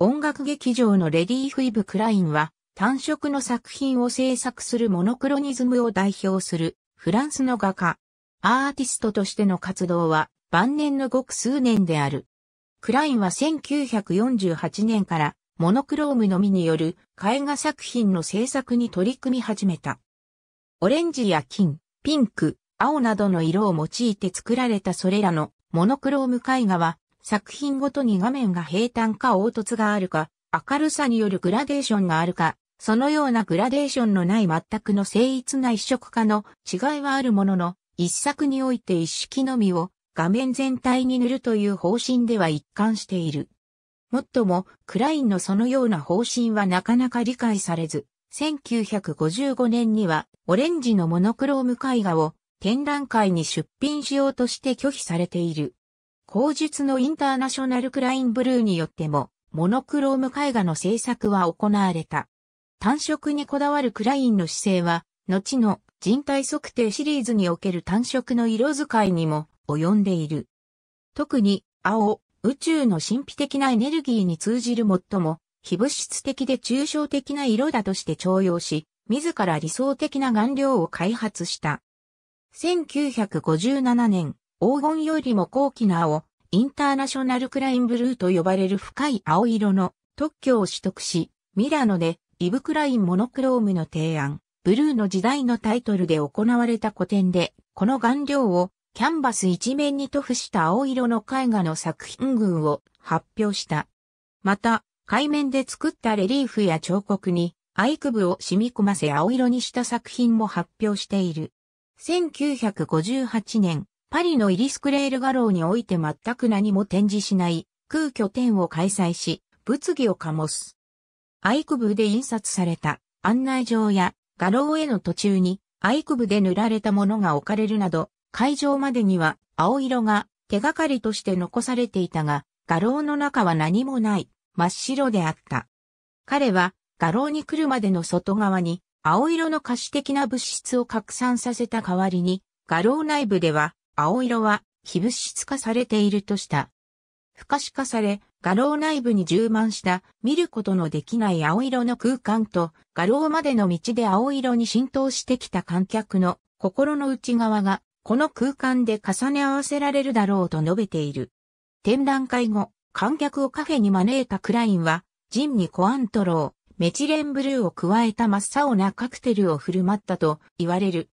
音楽劇場のレディー・フイブ・クラインは、単色の作品を制作するモノクロニズムを代表するフランスの画家。アーティストとしての活動は晩年のごく数年である。クラインは1948年からモノクロームのみによる絵画作品の制作に取り組み始めた。オレンジや金、ピンク、青などの色を用いて作られたそれらのモノクローム絵画は作品ごとに画面が平坦か凹凸があるか、明るさによるグラデーションがあるか、そのようなグラデーションのない全くの精一な一色化の違いはあるものの、一作において一式のみを画面全体に塗るという方針では一貫している。もっとも、クラインのそのような方針はなかなか理解されず、1955年にはオレンジのモノクローム絵画を展覧会に出品しようとして拒否されている。口述のインターナショナルクラインブルーによっても、モノクローム絵画の制作は行われた。単色にこだわるクラインの姿勢は、後の人体測定シリーズにおける単色の色使いにも及んでいる。特に、青、宇宙の神秘的なエネルギーに通じる最も、非物質的で抽象的な色だとして徴用し、自ら理想的な顔料を開発した。1957年、黄金よりも高貴な青、インターナショナルクラインブルーと呼ばれる深い青色の特許を取得し、ミラノでイブクラインモノクロームの提案、ブルーの時代のタイトルで行われた個展で、この顔料をキャンバス一面に塗布した青色の絵画の作品群を発表した。また、海面で作ったレリーフや彫刻に、愛部を染み込ませ青色にした作品も発表している。1958年、パリのイリスクレール画廊において全く何も展示しない空拠点を開催し、物議を醸す。アイク部で印刷された案内状や画廊への途中にアイク部で塗られたものが置かれるなど、会場までには青色が手がかりとして残されていたが、画廊の中は何もない真っ白であった。彼は画廊に来るまでの外側に青色の可視的な物質を拡散させた代わりに、画廊内部では青色は非物質化されているとした。不可視化され、画廊内部に充満した見ることのできない青色の空間と画廊までの道で青色に浸透してきた観客の心の内側がこの空間で重ね合わせられるだろうと述べている。展覧会後、観客をカフェに招いたクラインはジンにコアントロー、メチレンブルーを加えた真っ青なカクテルを振る舞ったと言われる。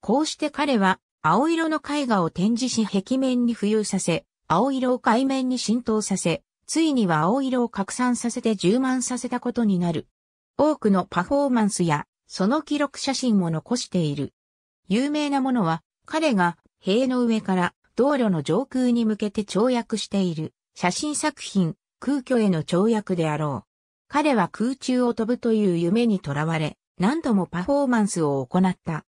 こうして彼は青色の絵画を展示し壁面に浮遊させ、青色を海面に浸透させ、ついには青色を拡散させて充満させたことになる。多くのパフォーマンスや、その記録写真も残している。有名なものは、彼が塀の上から道路の上空に向けて跳躍している写真作品、空虚への跳躍であろう。彼は空中を飛ぶという夢にとらわれ、何度もパフォーマンスを行った。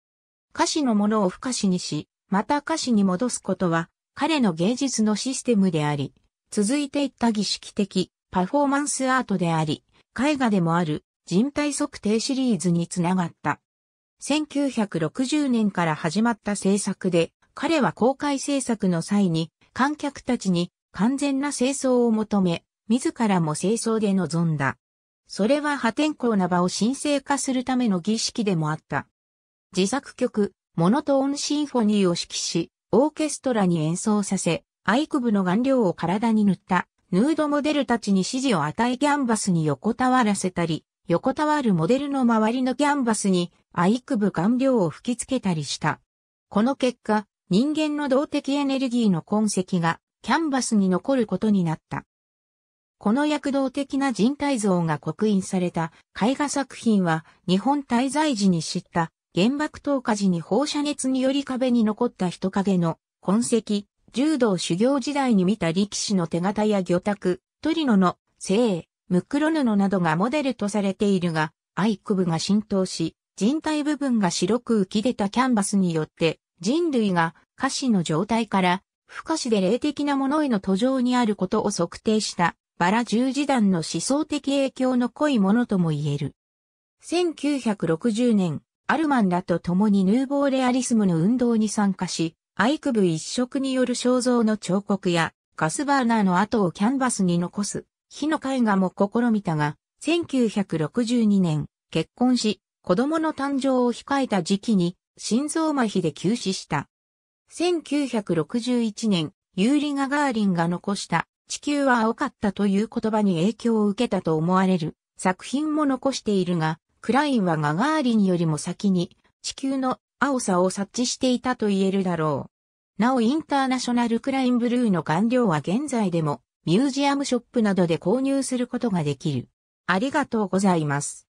歌詞のものを不可視にし、また歌詞に戻すことは、彼の芸術のシステムであり、続いていった儀式的、パフォーマンスアートであり、絵画でもある人体測定シリーズにつながった。1960年から始まった制作で、彼は公開制作の際に、観客たちに完全な清掃を求め、自らも清掃で臨んだ。それは破天荒な場を神聖化するための儀式でもあった。自作曲、モノトーンシンフォニーを指揮し、オーケストラに演奏させ、愛ク部の顔料を体に塗ったヌードモデルたちに指示を与えキャンバスに横たわらせたり、横たわるモデルの周りのキャンバスに愛ク部顔料を吹き付けたりした。この結果、人間の動的エネルギーの痕跡がキャンバスに残ることになった。この躍動的な人体像が刻印された絵画作品は日本滞在時に知った原爆投下時に放射熱により壁に残った人影の痕跡、柔道修行時代に見た力士の手形や魚拓、トリノの精、ムクロ布などがモデルとされているが、イ区部が浸透し、人体部分が白く浮き出たキャンバスによって、人類が下肢の状態から不可視で霊的なものへの途上にあることを測定したバラ十字団の思想的影響の濃いものとも言える。1960年、アルマンらと共にヌーボーレアリスムの運動に参加し、愛ブ一色による肖像の彫刻やガスバーナーの跡をキャンバスに残す、火の絵画も試みたが、1962年、結婚し、子供の誕生を控えた時期に、心臓麻痺で急死した。1961年、ユーリ・ガガーリンが残した地球は青かったという言葉に影響を受けたと思われる作品も残しているが、クラインはガガーリンよりも先に地球の青さを察知していたと言えるだろう。なおインターナショナルクラインブルーの顔料は現在でもミュージアムショップなどで購入することができる。ありがとうございます。